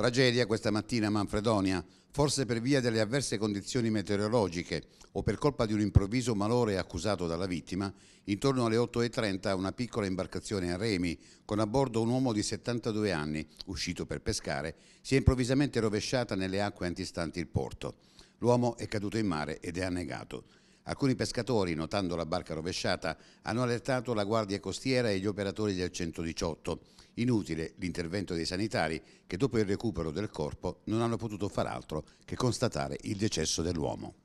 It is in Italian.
Tragedia questa mattina a Manfredonia, forse per via delle avverse condizioni meteorologiche o per colpa di un improvviso malore accusato dalla vittima, intorno alle 8.30 una piccola imbarcazione a remi, con a bordo un uomo di 72 anni, uscito per pescare, si è improvvisamente rovesciata nelle acque antistanti il porto. L'uomo è caduto in mare ed è annegato. Alcuni pescatori, notando la barca rovesciata, hanno allertato la Guardia Costiera e gli operatori del 118. Inutile l'intervento dei sanitari che dopo il recupero del corpo non hanno potuto far altro che constatare il decesso dell'uomo.